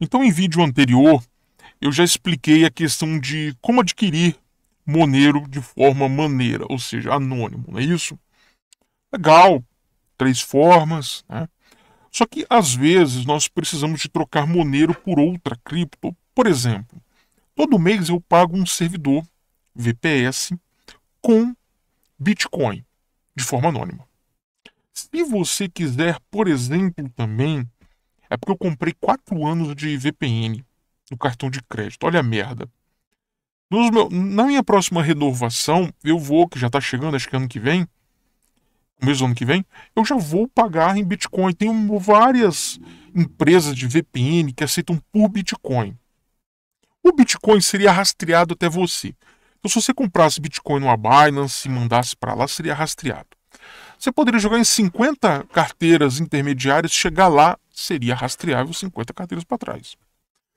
Então, em vídeo anterior, eu já expliquei a questão de como adquirir Monero de forma maneira, ou seja, anônimo, não é isso? Legal, três formas, né? Só que às vezes nós precisamos de trocar Monero por outra cripto. Por exemplo, todo mês eu pago um servidor VPS com Bitcoin de forma anônima. Se você quiser, por exemplo, também é porque eu comprei quatro anos de VPN no cartão de crédito. Olha a merda. Meu, na minha próxima renovação, eu vou, que já está chegando, acho que é ano que vem, começo do ano que vem, eu já vou pagar em Bitcoin. Tem várias empresas de VPN que aceitam por Bitcoin. O Bitcoin seria rastreado até você. Então, se você comprasse Bitcoin numa Binance e mandasse para lá, seria rastreado. Você poderia jogar em 50 carteiras intermediárias, chegar lá, seria rastreável 50 carteiras para trás.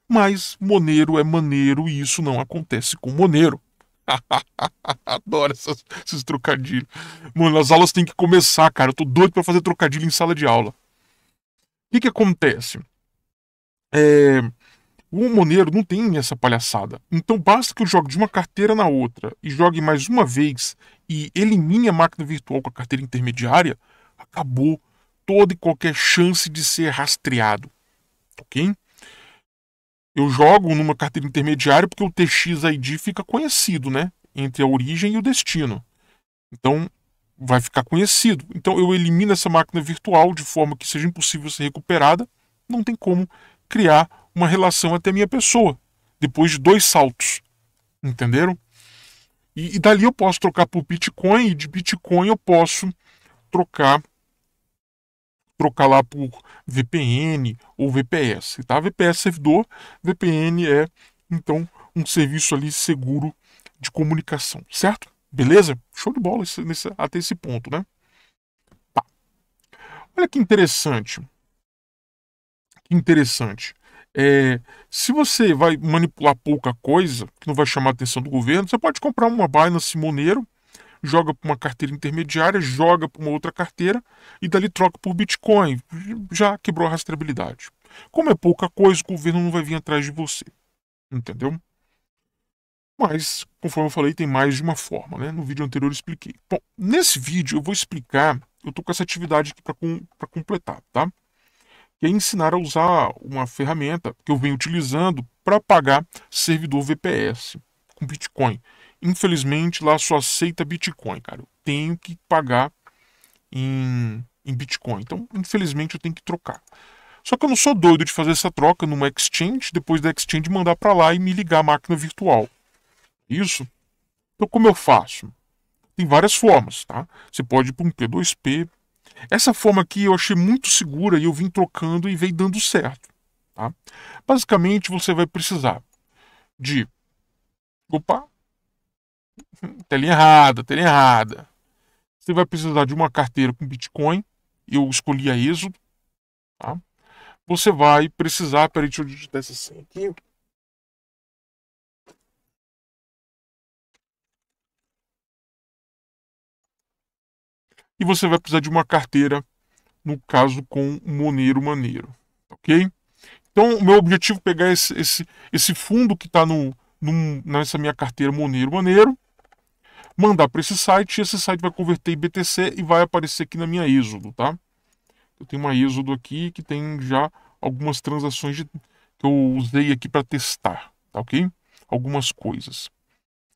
Mas Monero é maneiro e isso não acontece com Monero. Adoro essas, esses trocadilhos. Mano, as aulas têm que começar, cara. Eu tô doido para fazer trocadilho em sala de aula. O que, que acontece? É, o Monero não tem essa palhaçada. Então basta que eu jogue de uma carteira na outra e jogue mais uma vez e elimine a máquina virtual com a carteira intermediária, acabou toda e qualquer chance de ser rastreado. Ok? Eu jogo numa carteira intermediária porque o TXID fica conhecido, né? Entre a origem e o destino. Então, vai ficar conhecido. Então, eu elimino essa máquina virtual de forma que seja impossível ser recuperada. Não tem como criar uma relação até a minha pessoa depois de dois saltos. Entenderam? E, e dali eu posso trocar por Bitcoin e de Bitcoin eu posso trocar trocar lá por VPN ou VPS, tá? VPS servidor, VPN é então um serviço ali seguro de comunicação, certo? Beleza? Show de bola esse, nesse, até esse ponto, né? Tá. Olha que interessante. Que interessante. É, se você vai manipular pouca coisa, que não vai chamar a atenção do governo, você pode comprar uma Binance Monero joga para uma carteira intermediária, joga para uma outra carteira e dali troca por Bitcoin. Já quebrou a rastreabilidade. Como é pouca coisa, o governo não vai vir atrás de você. Entendeu? Mas, conforme eu falei, tem mais de uma forma, né? No vídeo anterior eu expliquei. Bom, nesse vídeo eu vou explicar, eu tô com essa atividade aqui para com, completar, tá? Que é ensinar a usar uma ferramenta que eu venho utilizando para pagar servidor VPS com Bitcoin. Infelizmente, lá só aceita Bitcoin, cara. Eu tenho que pagar em, em Bitcoin. Então, infelizmente, eu tenho que trocar. Só que eu não sou doido de fazer essa troca numa exchange, depois da exchange mandar para lá e me ligar a máquina virtual. Isso? Então, como eu faço? Tem várias formas, tá? Você pode ir para um P2P. Essa forma aqui eu achei muito segura e eu vim trocando e veio dando certo. Tá? Basicamente, você vai precisar de. Opa! telinha errada, telinha errada. Você vai precisar de uma carteira com Bitcoin. Eu escolhi a Êxodo. Tá? Você vai precisar. Peraí, deixa eu digitar essa senha aqui. E você vai precisar de uma carteira, no caso com Monero Maneiro. Ok? Então, o meu objetivo é pegar esse, esse, esse fundo que está no, no, nessa minha carteira Monero Maneiro mandar para esse site, e esse site vai converter em BTC e vai aparecer aqui na minha Êxodo, tá? Eu tenho uma Êxodo aqui que tem já algumas transações de, que eu usei aqui para testar, tá ok? Algumas coisas.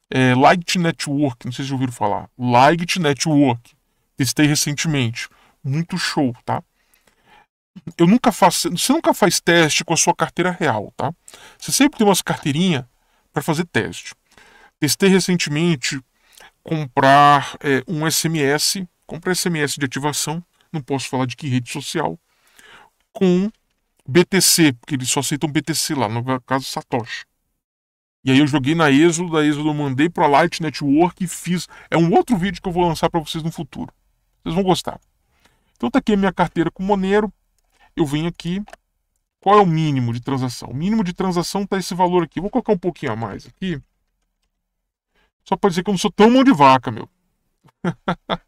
É, Light Network, não sei se já ouviram falar. Light Network, testei recentemente, muito show, tá? Eu nunca faço, você nunca faz teste com a sua carteira real, tá? Você sempre tem umas carteirinha para fazer teste. Testei recentemente comprar é, um SMS, comprar SMS de ativação, não posso falar de que rede social, com BTC, porque eles só aceitam BTC lá, no caso Satoshi. E aí eu joguei na Exo, da Exo eu mandei para Light Network e fiz. É um outro vídeo que eu vou lançar para vocês no futuro. Vocês vão gostar. Então tá aqui a minha carteira com Monero. Eu venho aqui. Qual é o mínimo de transação? O mínimo de transação tá esse valor aqui. vou colocar um pouquinho a mais aqui. Só pra dizer que eu não sou tão mão de vaca, meu. pra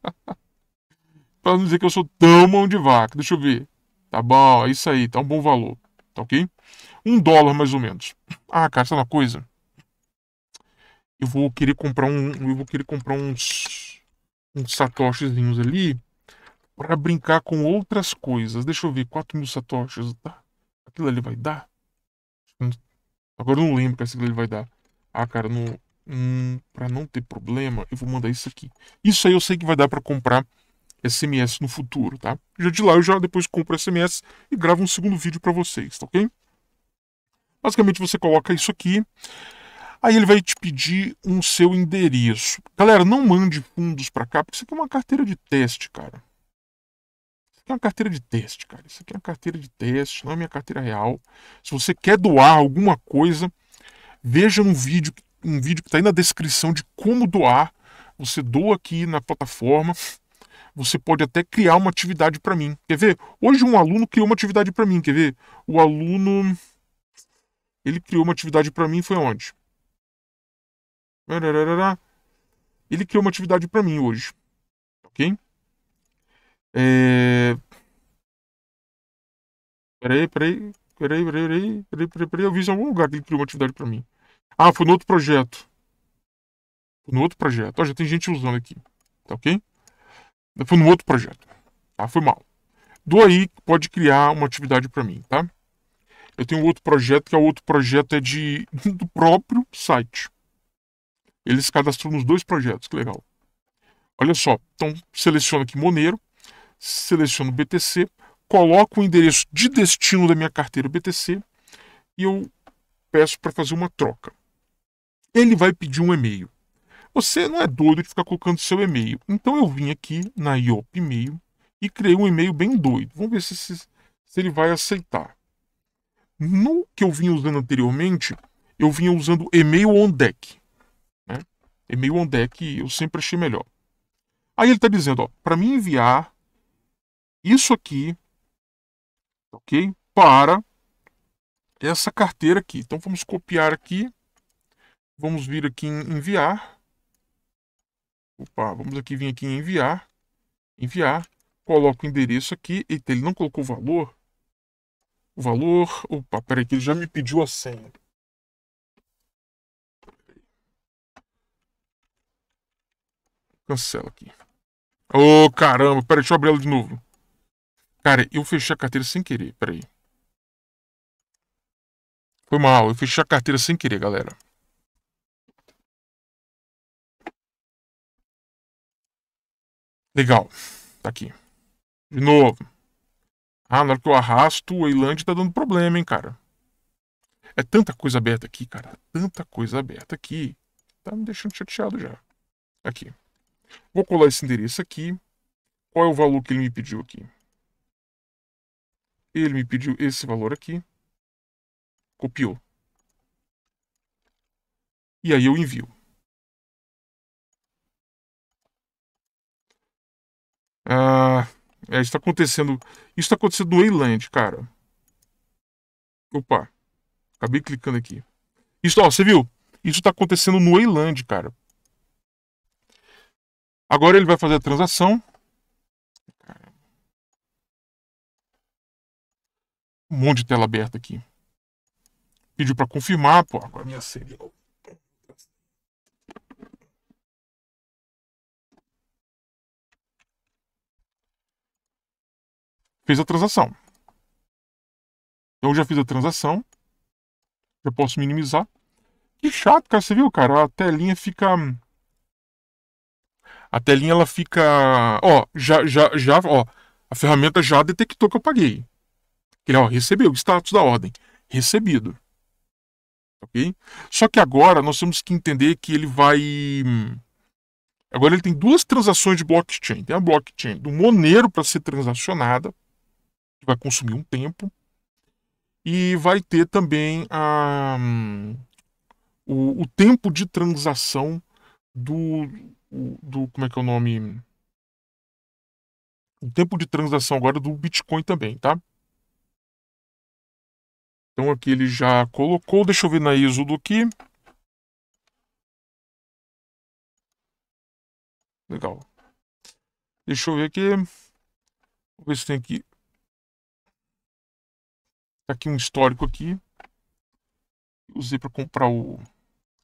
não dizer que eu sou tão mão de vaca. Deixa eu ver. Tá bom, é isso aí, tá um bom valor. Tá ok? Um dólar mais ou menos. Ah, cara, sabe uma coisa? Eu vou querer comprar um. Eu vou querer comprar uns. uns satoshizinhos ali. para brincar com outras coisas. Deixa eu ver, 4 mil satoshis, tá? Aquilo ali vai dar? Agora eu não lembro que aquilo ali vai dar. Ah, cara, não. Hum, para não ter problema, eu vou mandar isso aqui. Isso aí eu sei que vai dar para comprar SMS no futuro, tá? Já de lá eu já depois compro SMS e gravo um segundo vídeo para vocês, tá ok? Basicamente você coloca isso aqui. Aí ele vai te pedir um seu endereço. Galera, não mande fundos para cá, porque isso aqui é uma carteira de teste, cara. Isso aqui é uma carteira de teste, cara. Isso aqui é uma carteira de teste, não é minha carteira real. Se você quer doar alguma coisa, veja no vídeo que um vídeo que está aí na descrição de como doar. Você doa aqui na plataforma. Você pode até criar uma atividade para mim. Quer ver? Hoje um aluno criou uma atividade para mim. Quer ver? O aluno ele criou uma atividade para mim foi onde? Ele criou uma atividade para mim hoje, ok? É... Peraí, peraí, peraí, peraí, peraí, peraí, peraí, eu vi em algum lugar que ele criou uma atividade para mim. Ah, foi no outro projeto. Foi no outro projeto. Ó, já tem gente usando aqui. Tá ok? Foi no outro projeto. Tá? Foi mal. Do aí pode criar uma atividade para mim, tá? Eu tenho outro projeto, que é o outro projeto é de, do próprio site. Eles cadastram nos dois projetos, que legal. Olha só, então seleciono aqui Monero, seleciono BTC, coloco o endereço de destino da minha carteira BTC e eu peço para fazer uma troca ele vai pedir um e-mail. Você não é doido de ficar colocando seu e-mail. Então eu vim aqui na IOP e-mail e criei um e-mail bem doido. Vamos ver se, se, se ele vai aceitar. No que eu vinha usando anteriormente, eu vinha usando e-mail on deck. Né? E-mail on deck eu sempre achei melhor. Aí ele está dizendo, para me enviar isso aqui, ok? Para essa carteira aqui. Então vamos copiar aqui Vamos vir aqui em enviar. Opa, vamos aqui vir aqui em enviar. Enviar. Coloco o endereço aqui. Eita, ele não colocou o valor. O valor... Opa, peraí que ele já me pediu a senha. Cancela aqui. Ô, oh, caramba. Peraí, deixa eu abrir ela de novo. Cara, eu fechei a carteira sem querer. Peraí. Foi mal. Eu fechei a carteira sem querer, galera. Legal. Tá aqui. De novo. Ah, na hora que eu arrasto, o Eiland tá dando problema, hein, cara. É tanta coisa aberta aqui, cara. Tanta coisa aberta aqui. Tá me deixando chateado já. Aqui. Vou colar esse endereço aqui. Qual é o valor que ele me pediu aqui? Ele me pediu esse valor aqui. Copiou. E aí eu envio. Ah, é, está acontecendo. Isso está acontecendo no Eiland, cara. Opa. Acabei clicando aqui. Isso, ó, você viu? Isso está acontecendo no Eiland, cara. Agora ele vai fazer a transação. Um monte de tela aberta aqui. Pediu para confirmar, pô, agora minha senha. fez a transação. Então eu já fiz a transação. Já posso minimizar. Que chato, cara. Você viu, cara? A telinha fica. A telinha ela fica. Ó, já, já, já, ó. A ferramenta já detectou que eu paguei. Ele, ó, recebeu o status da ordem. Recebido. Ok? Só que agora nós temos que entender que ele vai. Agora ele tem duas transações de blockchain. Tem a blockchain do Monero para ser transacionada, vai consumir um tempo. E vai ter também a, o, o, tempo de transação do, do. Como é que é o nome? O tempo de transação agora do Bitcoin também, tá? Então aqui ele já colocou. Deixa eu ver na ISO do que. Legal. Deixa eu ver aqui. Vou ver se tem aqui. Tá aqui um histórico aqui. Usei para comprar o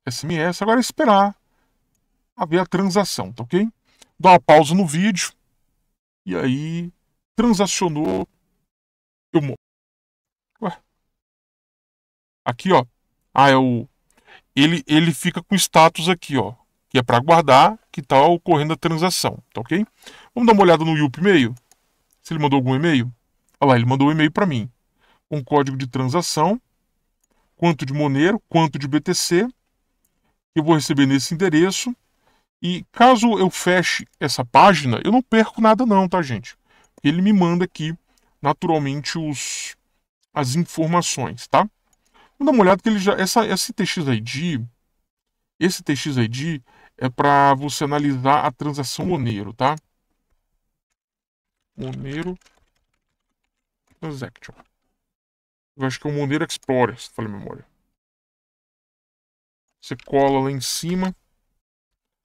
SMS. Agora é esperar haver ver a transação, tá ok? Dá uma pausa no vídeo. E aí, transacionou. Eu morro. Ué. Aqui, ó. Ah, é o. Ele, ele fica com status aqui, ó. Que é para guardar que tá ocorrendo a transação, tá ok? Vamos dar uma olhada no Yup e-mail. Se ele mandou algum e-mail. Olha lá, ele mandou um e-mail para mim um código de transação, quanto de Monero, quanto de BTC, eu vou receber nesse endereço. E caso eu feche essa página, eu não perco nada não, tá, gente? Ele me manda aqui, naturalmente, os, as informações, tá? Vamos dar uma olhada que ele já... Essa, esse TXID... Esse TXID é para você analisar a transação Monero, tá? Monero Transaction. Eu acho que é o Mondeiro Explorer, se falei a memória. Você cola lá em cima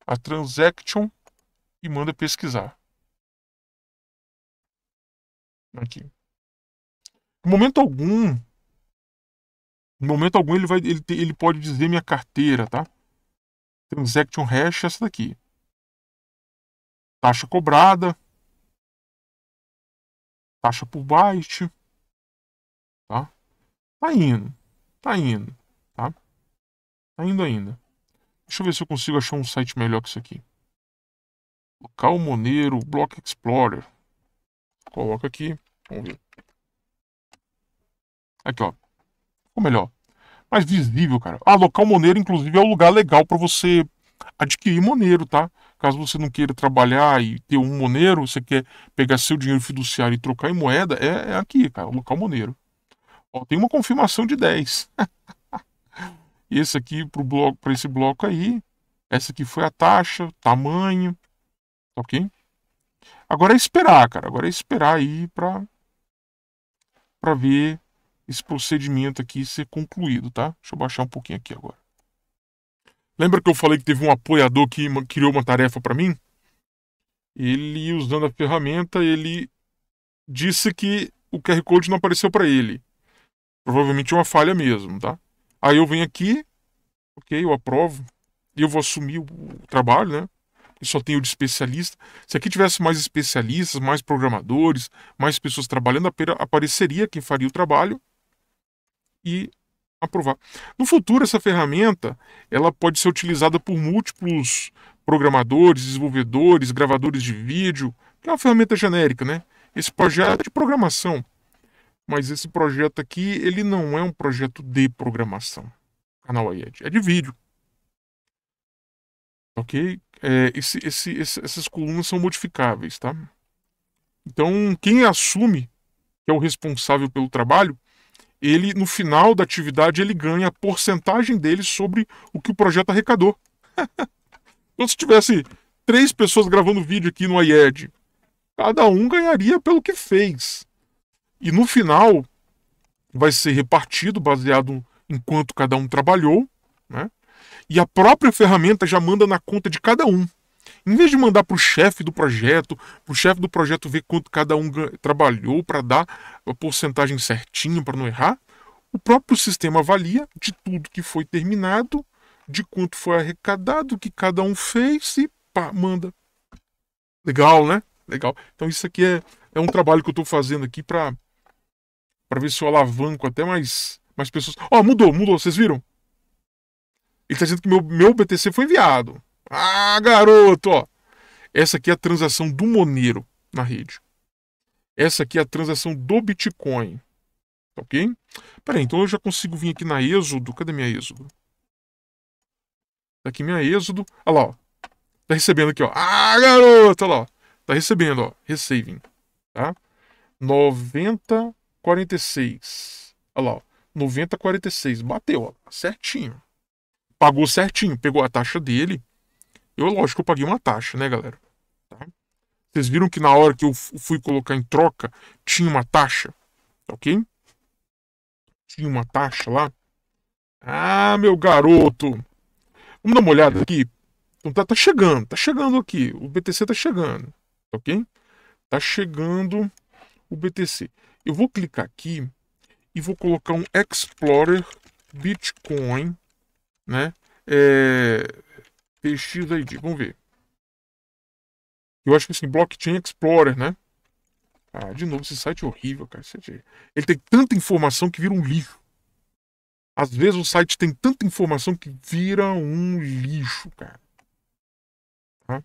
a transaction e manda pesquisar. Aqui. Em momento algum, em momento algum ele vai ele, ele pode dizer minha carteira, tá? Transaction hash é essa daqui. Taxa cobrada. Taxa por byte, tá? Tá indo. Tá indo. Tá? Tá indo ainda. Deixa eu ver se eu consigo achar um site melhor que isso aqui. Local Moneiro Block Explorer. Coloca aqui. Vamos ver. Aqui, ó. Ficou melhor. Mais visível, cara. Ah, local Moneiro, inclusive, é um lugar legal para você adquirir Moneiro, tá? Caso você não queira trabalhar e ter um Moneiro, você quer pegar seu dinheiro fiduciário e trocar em moeda, é, é aqui, cara. Local Moneiro ó tem uma confirmação de 10. esse aqui para bloco, para esse bloco aí, essa aqui foi a taxa, tamanho, tá ok? Agora é esperar, cara. Agora é esperar aí para para ver esse procedimento aqui ser concluído, tá? Deixa eu baixar um pouquinho aqui agora. Lembra que eu falei que teve um apoiador que criou uma tarefa para mim? Ele usando a ferramenta, ele disse que o QR Code não apareceu para ele. Provavelmente é uma falha mesmo, tá? Aí eu venho aqui, ok, eu aprovo, e eu vou assumir o trabalho, né? E só tenho de especialista. Se aqui tivesse mais especialistas, mais programadores, mais pessoas trabalhando, apareceria quem faria o trabalho e aprovar. No futuro, essa ferramenta ela pode ser utilizada por múltiplos programadores, desenvolvedores, gravadores de vídeo, que é uma ferramenta genérica, né? Esse projeto é de programação mas esse projeto aqui, ele não é um projeto de programação. Canal IED, é, é de vídeo. Ok? É, esse, esse, esse, essas colunas são modificáveis, tá? Então, quem assume que é o responsável pelo trabalho, ele, no final da atividade, ele ganha a porcentagem dele sobre o que o projeto arrecadou. então, se tivesse três pessoas gravando vídeo aqui no IED, cada um ganharia pelo que fez. E no final vai ser repartido baseado em quanto cada um trabalhou, né? E a própria ferramenta já manda na conta de cada um. Em vez de mandar para o chefe do projeto, para o chefe do projeto ver quanto cada um trabalhou para dar a porcentagem certinho para não errar, o próprio sistema avalia de tudo que foi terminado, de quanto foi arrecadado, o que cada um fez e pá, manda. Legal, né? Legal. Então isso aqui é, é um trabalho que eu estou fazendo aqui para para ver se eu alavanco até mais, mais pessoas. Ó, oh, mudou, mudou, vocês viram? Ele está dizendo que meu, meu BTC foi enviado. Ah, garoto, ó. Essa aqui é a transação do Monero na rede. Essa aqui é a transação do Bitcoin. Tá ok? Peraí, então eu já consigo vir aqui na Êxodo. Cadê minha Êxodo? Tá aqui minha Êxodo. Olha lá, ó. Tá recebendo aqui, ó. Ah, garoto, olha lá. Ó. Tá recebendo, ó. Receiving. Tá? 90 46. Olha lá, ó, 90, 46. Bateu, ó, certinho. Pagou certinho, pegou a taxa dele. Eu, lógico, eu paguei uma taxa, né, galera? Tá? Vocês viram que na hora que eu fui colocar em troca, tinha uma taxa, tá ok? Tinha uma taxa lá. Ah, meu garoto. Vamos dar uma olhada aqui. Então tá, tá chegando, tá chegando aqui. O BTC tá chegando, tá ok? Tá chegando o BTC. Eu vou clicar aqui e vou colocar um Explorer Bitcoin, né? É, PXID, vamos ver. Eu acho que assim, Blockchain Explorer, né? Ah, de novo, esse site é horrível, cara. É- Ele tem tanta informação que vira um lixo. Às vezes o site tem tanta informação que vira um lixo, cara. Tá?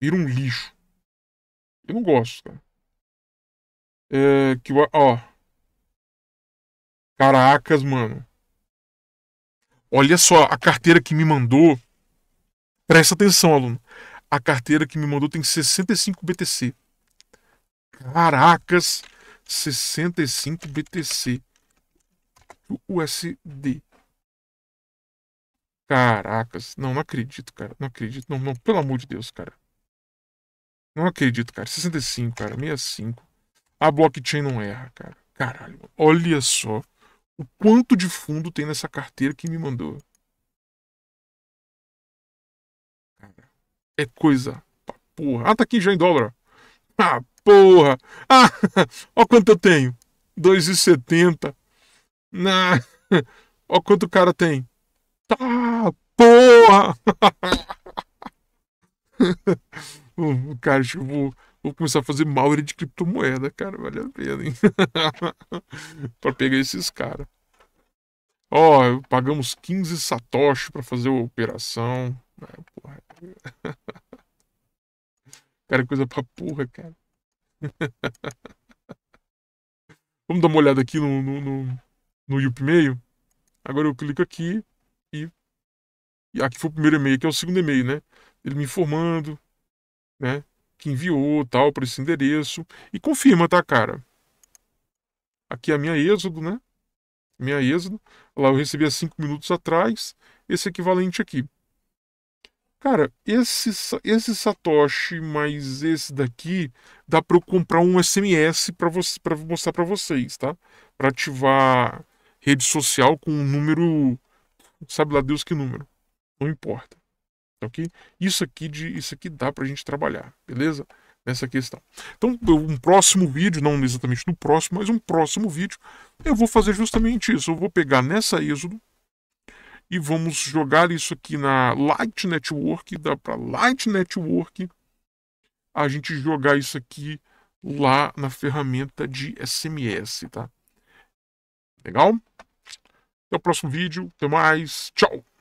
Vira um lixo. Eu não gosto, cara. É, que, ó. Caracas, mano. Olha só, a carteira que me mandou. Presta atenção, aluno. A carteira que me mandou tem 65 BTC. Caracas, 65 BTC. USD. Caracas, não, não acredito, cara. Não acredito, não, não, pelo amor de Deus, cara. Não acredito, cara. 65, cara. 65. A blockchain não erra, cara. Caralho, olha só o quanto de fundo tem nessa carteira que me mandou. é coisa pra porra. Ah, tá aqui já em dólar. Ah, porra. Ah, ó quanto eu tenho. 2,70. Na. Ah, ó quanto o cara tem. Tá, ah, porra. Hum, cara, tipo, Vou começar a fazer malware de criptomoeda, cara. Vale a pena, hein? pra pegar esses caras. Ó, oh, pagamos 15 satoshi para fazer a operação. Ah, porra. cara, coisa pra porra, cara. Vamos dar uma olhada aqui no, no, no, no Agora eu clico aqui e, e aqui foi o primeiro e-mail, que é o segundo e-mail, né? Ele me informando, né? que enviou tal para esse endereço e confirma, tá, cara? Aqui é a minha êxodo, né? Minha êxodo. Lá eu recebi há cinco minutos atrás esse equivalente aqui. Cara, esse, esse Satoshi mais esse daqui dá para eu comprar um SMS para você, para mostrar para vocês, tá? Para ativar rede social com um número, sabe lá Deus que número, não importa. Ok, então, isso aqui de isso aqui dá para a gente trabalhar, beleza? Nessa é questão. Então, um próximo vídeo, não exatamente no próximo, mas um próximo vídeo, eu vou fazer justamente isso. Eu vou pegar nessa Êxodo e vamos jogar isso aqui na Light Network, dá para Light Network a gente jogar isso aqui lá na ferramenta de SMS, tá? Legal? Até o próximo vídeo, até mais, tchau!